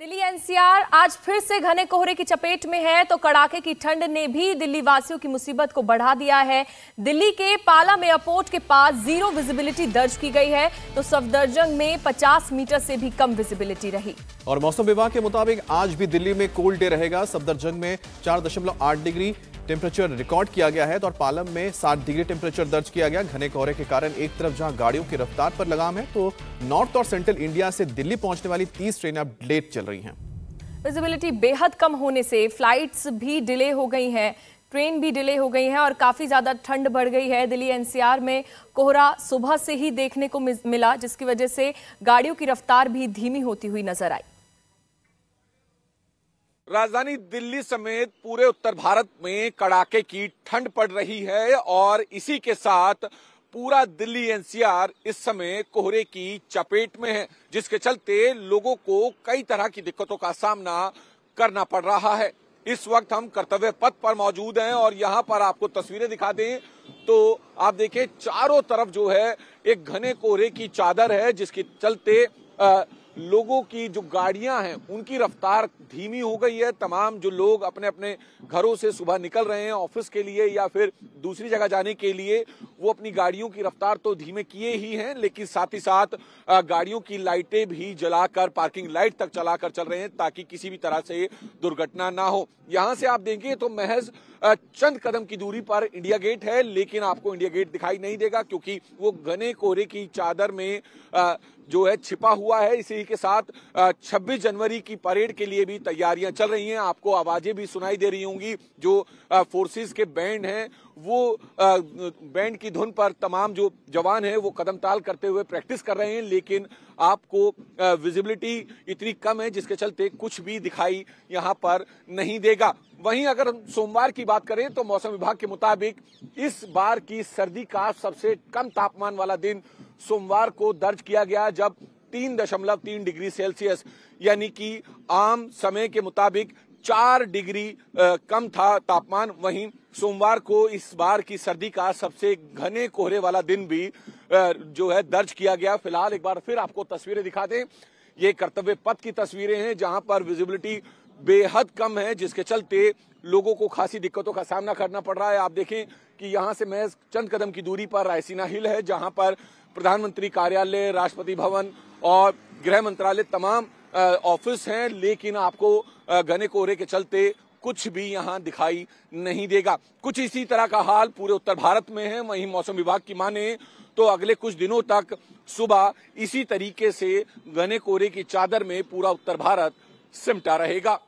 Delhi NCR आज फिर से घने कोहरे की चपेट में है तो कड़ाके की ठंड ने भी दिल्ली वासियों की मुसीबत को बढ़ा दिया है दिल्ली के पाला में एयरपोर्ट के पास जीरो विजिबिलिटी दर्ज की गई है तो सफदरजंग में 50 मीटर से भी कम विजिबिलिटी रही और मौसम विभाग के मुताबिक आज भी दिल्ली में कोल्ड डे रहेगा सफदरजंग में चार डिग्री टेम्परेचर रिकॉर्ड किया गया है तो और पालम में 60 डिग्री टेम्परेचर दर्ज किया गया घने कोहरे के कारण एक तरफ जहां गाड़ियों की रफ्तार पर लगाम है तो नॉर्थ और सेंट्रल इंडिया से दिल्ली पहुंचने वाली 30 ट्रेनें अब लेट चल रही हैं विजिबिलिटी बेहद कम होने से फ्लाइट्स भी डिले हो गई हैं ट्रेन भी डिले हो गई है और काफ़ी ज़्यादा ठंड बढ़ गई है दिल्ली एनसीआर में कोहरा सुबह से ही देखने को मिला जिसकी वजह से गाड़ियों की रफ्तार भी धीमी होती हुई नजर आई राजधानी दिल्ली समेत पूरे उत्तर भारत में कड़ाके की ठंड पड़ रही है और इसी के साथ पूरा दिल्ली एनसीआर इस समय कोहरे की चपेट में है जिसके चलते लोगों को कई तरह की दिक्कतों का सामना करना पड़ रहा है इस वक्त हम कर्तव्य पथ पर मौजूद हैं और यहाँ पर आपको तस्वीरें दिखा दें तो आप देखें चारों तरफ जो है एक घने कोहरे की चादर है जिसके चलते आ, लोगों की जो गाड़ियां हैं उनकी रफ्तार धीमी हो गई है तमाम जो लोग अपने अपने घरों से सुबह निकल रहे हैं ऑफिस के लिए या फिर दूसरी जगह जाने के लिए वो अपनी गाड़ियों की रफ्तार तो धीमे किए ही हैं लेकिन साथ ही साथ गाड़ियों की लाइटें भी जलाकर पार्किंग लाइट तक चलाकर चल रहे हैं ताकि किसी भी तरह से दुर्घटना ना हो यहां से आप देखें तो महज चंद कदम की दूरी पर इंडिया गेट है लेकिन आपको इंडिया गेट दिखाई नहीं देगा क्योंकि वो घने कोहरे की चादर में जो है छिपा हुआ है इसी के साथ 26 जनवरी की परेड के लिए भी तैयारियां चल रही हैं आपको आवाजें भी सुनाई दे रही होंगी जो फोर्सेस के बैंड हैं वो बैंड की की धुन पर तमाम जो जवान हैं वो कदम ताल करते हुए प्रैक्टिस कर रहे हैं लेकिन आपको विजिबिलिटी इतनी कम है जिसके चलते कुछ भी दिखाई यहां पर नहीं देगा वहीं अगर हम सोमवार की बात करें तो मौसम विभाग के मुताबिक इस बार की सर्दी का सबसे कम तापमान वाला दिन सोमवार को दर्ज किया गया जब तीन दशमलव तीन डिग्री सेल्सियस यानी कि आम समय के मुताबिक चार डिग्री कम था तापमान वहीं सोमवार को इस बार की सर्दी का सबसे घने कोहरे वाला दिन भी जो है दर्ज किया गया फिलहाल एक बार फिर आपको तस्वीरें दिखा दें ये कर्तव्य पथ की तस्वीरें हैं जहां पर विजिबिलिटी बेहद कम है जिसके चलते लोगों को खासी दिक्कतों का सामना करना पड़ रहा है आप देखें कि यहाँ से महज चंद कदम की दूरी पर रायसीना हिल है जहां पर प्रधानमंत्री कार्यालय राष्ट्रपति भवन और गृह मंत्रालय तमाम ऑफिस हैं लेकिन आपको घने कोहरे के चलते कुछ भी यहाँ दिखाई नहीं देगा कुछ इसी तरह का हाल पूरे उत्तर भारत में है वहीं मौसम विभाग की माने तो अगले कुछ दिनों तक सुबह इसी तरीके से घने कोहरे की चादर में पूरा उत्तर भारत सिमटा रहेगा